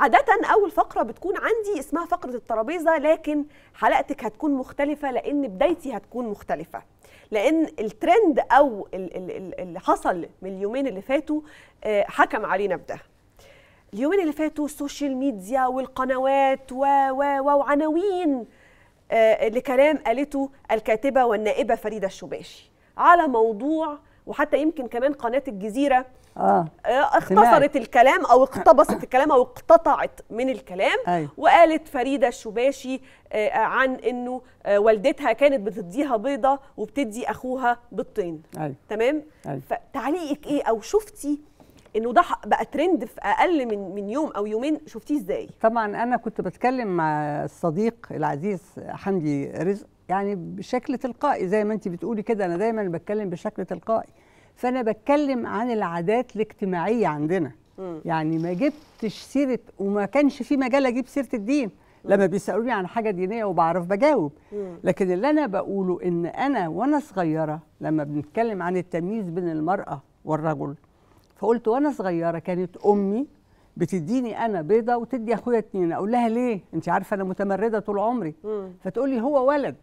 عادة أول فقرة بتكون عندي اسمها فقرة الترابيزة لكن حلقتك هتكون مختلفة لأن بدايتي هتكون مختلفة لأن الترند أو اللي حصل من اليومين اللي فاتوا آه، حكم علينا بده اليومين اللي فاتوا السوشيال ميديا والقنوات و و وعناوين آه، لكلام قالته الكاتبة والنائبة فريدة الشباشي على موضوع وحتى يمكن كمان قناه الجزيره آه. اختصرت آه، الكلام او اقتبست الكلام او اقتطعت من الكلام أيوه. وقالت فريده الشباشي آه، عن انه آه، والدتها كانت بتديها بيضه وبتدي اخوها بيضتين أيوه. تمام أيوه. فتعليقك ايه او شفتي انه ده بقى ترند في اقل من من يوم او يومين شفتيه ازاي طبعا انا كنت بتكلم مع الصديق العزيز حمدي رزق يعني بشكل تلقائي زي ما انت بتقولي كده انا دايما بتكلم بشكل تلقائي فانا بتكلم عن العادات الاجتماعيه عندنا م. يعني ما جبتش سيره وما كانش في مجال اجيب سيره الدين لما بيسالوني عن حاجه دينيه وبعرف بجاوب لكن اللي انا بقوله ان انا وانا صغيره لما بنتكلم عن التمييز بين المراه والرجل فقلت وانا صغيره كانت امي بتديني انا بيضه وتدي اخويا اتنين اقول لها ليه انت عارفه انا متمرده طول عمري فتقول لي هو ولد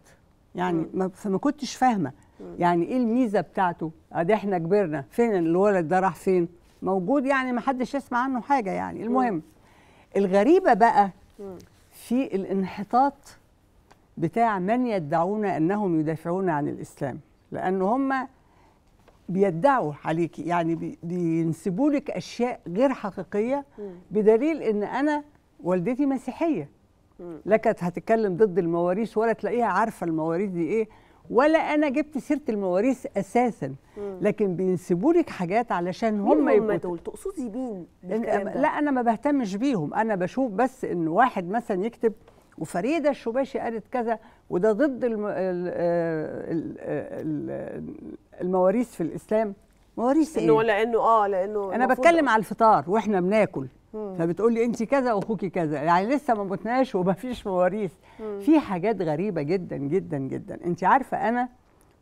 يعني ما فما كنتش فاهمه يعني ايه الميزه بتاعته ادي احنا كبرنا فين الولد ده راح فين موجود يعني ما حدش يسمع عنه حاجه يعني المهم الغريبه بقى في الانحطاط بتاع من يدعون انهم يدافعون عن الاسلام لان هم بيدعوا عليكي يعني بينسبوا لك اشياء غير حقيقيه بدليل ان انا والدتي مسيحيه لا كانت هتتكلم ضد المواريث ولا تلاقيها عارفه المواريث دي ايه ولا انا جبت سيره المواريث اساسا لكن بينسبوا لك حاجات علشان هم يبقوا دول تقصدي مين لا انا ما بهتمش بيهم انا بشوف بس ان واحد مثلا يكتب وفريده الشباشي قالت كذا وده ضد المواريث في الاسلام مواريث ايه؟ انه لانه اه لانه انا بتكلم آه. على الفطار واحنا بناكل فبتقول لي انت كذا واخوكي كذا يعني لسه ما متناش ومفيش مواريث في حاجات غريبه جدا جدا جدا انت عارفه انا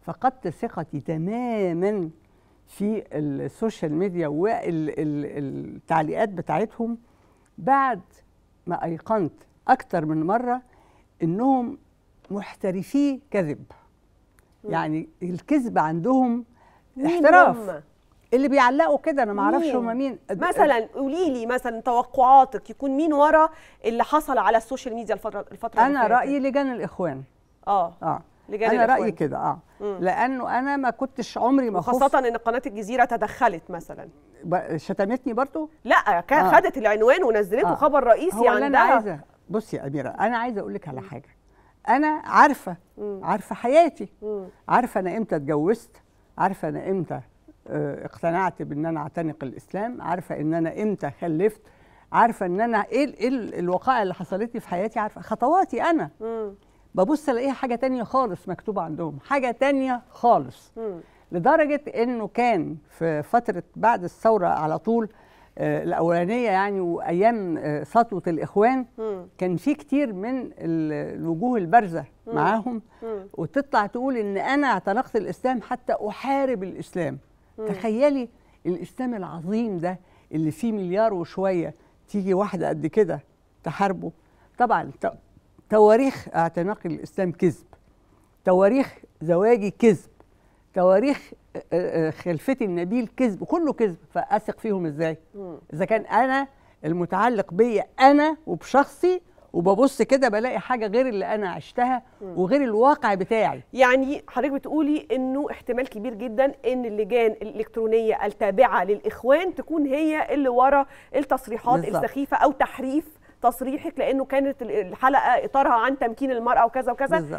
فقدت ثقتي تماما في السوشيال ميديا والتعليقات بتاعتهم بعد ما ايقنت أكثر من مره انهم محترفي كذب يعني الكذب عندهم احتراف اللي بيعلقوا كده انا ما اعرفش هما مين مثلا قولي لي مثلا توقعاتك يكون مين ورا اللي حصل على السوشيال ميديا الفتره الفتره انا رايي لجان الاخوان اه اه لجان انا الإخوان. رايي كده اه مم. لانه انا ما كنتش عمري ما خاصه ان قناه الجزيره تدخلت مثلا شتمتني برضو لا آه. خدت آه. العنوان ونزلته آه. خبر رئيسي هو عندها انا عايزه بصي يا اميره انا عايزه اقول لك على حاجه انا عارفه عارفه حياتي عارفه انا امتى اتجوزت عارفه انا امتى آه، اقتنعت بان انا اعتنق الاسلام عارفه ان انا امتى خلفت عارفه ان انا ايه ايه الوقائع اللي حصلت لي في حياتي عارفه خطواتي انا مم. ببص الاقيها حاجه تانية خالص مكتوبه عندهم حاجه تانية خالص مم. لدرجه انه كان في فتره بعد الثوره على طول آه، الاولانيه يعني وايام آه، سطوه الاخوان كان في كتير من الوجوه البارزه معاهم وتطلع تقول ان انا اعتنقت الاسلام حتى احارب الاسلام تخيلي الاسلام العظيم ده اللي فيه مليار وشويه تيجي واحده قد كده تحاربه طبعا تواريخ اعتناق الاسلام كذب تواريخ زواجي كذب تواريخ آه، آه، خلفتي النبيل كذب كله كذب فاثق فيهم ازاي اذا كان انا المتعلق بيا انا وبشخصي وببص كده بلاقي حاجه غير اللي انا عشتها وغير الواقع بتاعي يعني حضرتك بتقولي انه احتمال كبير جدا ان اللجان الالكترونيه التابعه للاخوان تكون هي اللي ورا التصريحات بالزبط. السخيفه او تحريف تصريحك لانه كانت الحلقه اطارها عن تمكين المراه وكذا وكذا بالزبط.